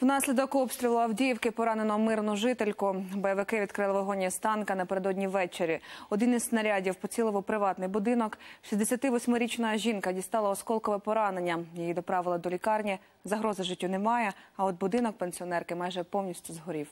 Внаслідок обстрілу Авдіївки поранено мирну жительку. Бойовики відкрили вогонь з танка напередодні ввечері. Один із снарядів поцілив у приватний будинок. 68-річна жінка дістала осколкове поранення. Її доправили до лікарні. Загрози життю немає. А от будинок пенсіонерки майже повністю згорів.